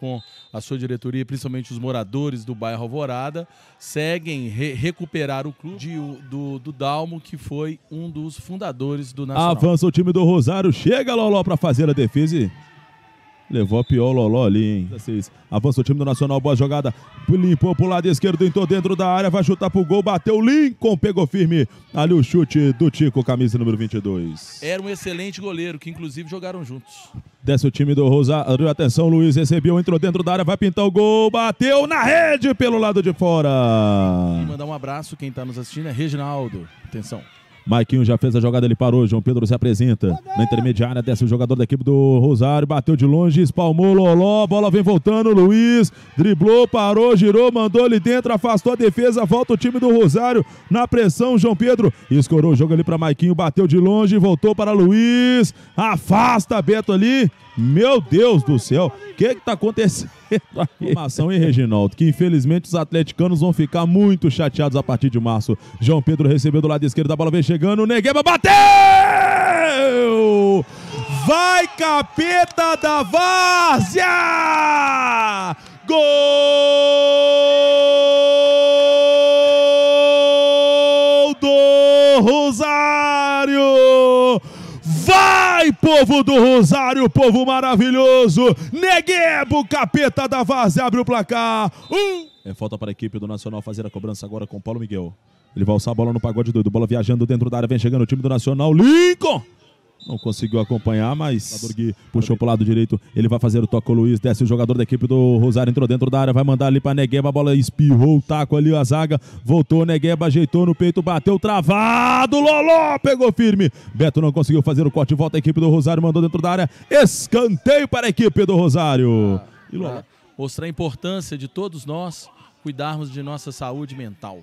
com a sua diretoria, principalmente os moradores do bairro Alvorada, seguem re recuperar o clube de, do, do, Dalmo, que foi um dos fundadores do Nacional. Avança o time do Rosário, chega Loló para fazer a defesa e Levou a pior Loló ali, hein? 16. Avança o time do Nacional, boa jogada. Limpou pro lado esquerdo, entrou dentro da área, vai chutar pro gol, bateu Lincoln, pegou firme. Ali o chute do Tico, camisa número 22. Era um excelente goleiro, que inclusive jogaram juntos. Desce o time do Rosário, atenção, Luiz recebeu, entrou dentro da área, vai pintar o gol, bateu na rede pelo lado de fora. E mandar um abraço, quem tá nos assistindo é Reginaldo. Atenção. Maiquinho já fez a jogada, ele parou. João Pedro se apresenta. Na intermediária desce o jogador da equipe do Rosário. Bateu de longe, espalmou Loló. Bola vem voltando. Luiz driblou, parou, girou, mandou ali dentro, afastou a defesa. Volta o time do Rosário na pressão. João Pedro escorou o jogo ali para Maiquinho. Bateu de longe, voltou para Luiz. Afasta Beto ali. Meu Deus do céu, o que está acontecendo? Informação, hein, Reginaldo? Que infelizmente os atleticanos vão ficar muito chateados a partir de março. João Pedro recebeu do lado esquerdo, a bola vem chegando. Negueba bateu! Vai, capeta da várzea! Gol! Vai, povo do Rosário, povo maravilhoso. Neguebo, capeta da Vaz, abre o placar. Um. É falta para a equipe do Nacional fazer a cobrança agora com Paulo Miguel. Ele vai alçar a bola no pagode doido. Bola viajando dentro da área, vem chegando o time do Nacional. Lincoln! não conseguiu acompanhar, mas tá puxou para que puxou lado direito, ele vai fazer o toque com o Luiz, desce o jogador da equipe do Rosário, entrou dentro da área, vai mandar ali para Negueba, a bola espirrou o taco ali, a zaga, voltou, Negueba ajeitou no peito, bateu, travado, Loló, pegou firme, Beto não conseguiu fazer o corte, volta a equipe do Rosário, mandou dentro da área, escanteio para a equipe do Rosário. Ah, e Mostrar a importância de todos nós cuidarmos de nossa saúde mental.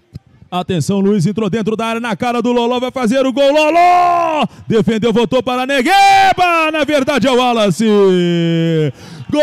Atenção, Luiz entrou dentro da área, na cara do Loló, vai fazer o gol. Loló! Defendeu, voltou para Negueba! Na verdade é o Wallace! Gol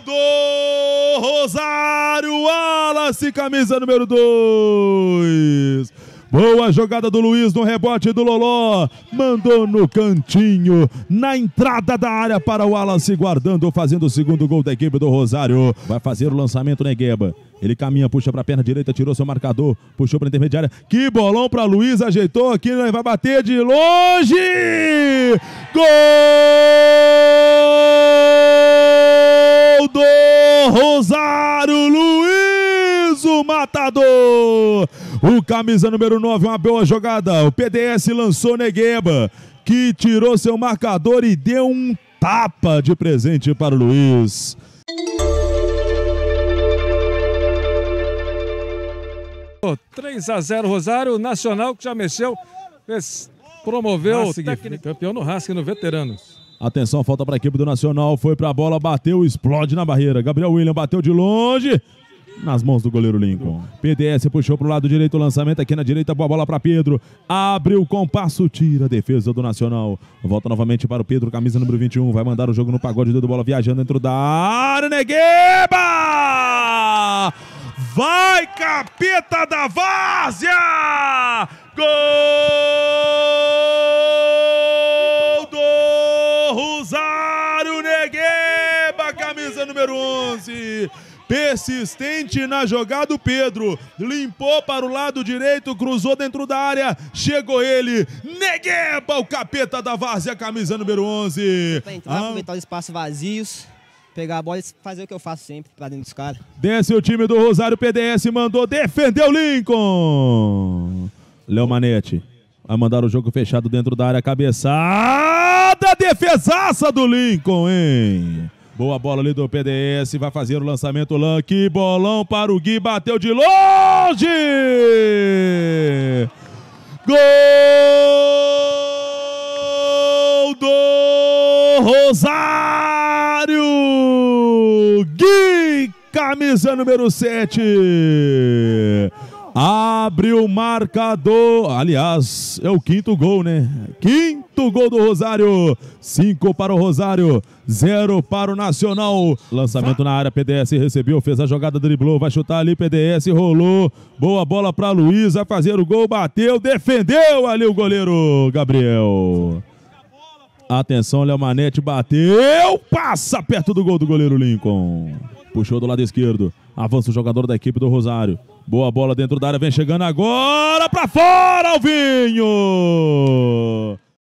do Rosário Wallace, camisa número 2. Boa jogada do Luiz no rebote do Loló. Mandou no cantinho, na entrada da área para o Wallace, guardando, fazendo o segundo gol da equipe do Rosário. Vai fazer o lançamento, Negueba. Né, Ele caminha, puxa para a perna direita, tirou seu marcador, puxou para a intermediária. Que bolão para Luiz, ajeitou aqui, né? vai bater de longe! Gol! Camisa número 9, uma boa jogada. O PDS lançou Negueba, que tirou seu marcador e deu um tapa de presente para o Luiz. Oh, 3 a 0 Rosário Nacional que já mexeu, fez, promoveu o técnico. campeão no Racing no Veteranos. Atenção, falta para a equipe do Nacional, foi para a bola, bateu, explode na barreira. Gabriel William bateu de longe, nas mãos do goleiro Lincoln. PDS puxou para o lado direito o lançamento aqui na direita, boa bola para Pedro. Abre o compasso, tira a defesa do Nacional. Volta novamente para o Pedro, camisa número 21. Vai mandar o jogo no pagode, dedo bola viajando dentro da área. Negueba! Vai, capeta da várzea! Gol do Rosário Negueba, camisa número 11 persistente na jogada o Pedro, limpou para o lado direito, cruzou dentro da área, chegou ele, Negueba, o capeta da Várzea, camisa número 11. Pra entrar, ah. os espaços vazios pegar a bola e fazer o que eu faço sempre pra dentro dos caras. Desce o time do Rosário PDS, mandou defender o Lincoln. Léo Manete vai mandar o jogo fechado dentro da área, cabeçada, defesaça do Lincoln, hein? Boa bola ali do PDS, vai fazer o lançamento, Lan, que bolão para o Gui, bateu de longe! Gol do Rosário! Gui, camisa número 7! Abre o marcador. Aliás, é o quinto gol, né? Quinto gol do Rosário. Cinco para o Rosário, zero para o Nacional. Lançamento na área, PDS recebeu, fez a jogada, driblou, vai chutar ali, PDS rolou. Boa bola para Luiz, vai fazer o gol, bateu, defendeu ali o goleiro Gabriel. Atenção, Léo Manete bateu, passa perto do gol do goleiro Lincoln. Puxou do lado esquerdo. Avança o jogador da equipe do Rosário. Boa bola dentro da área. Vem chegando agora para fora, Alvinho!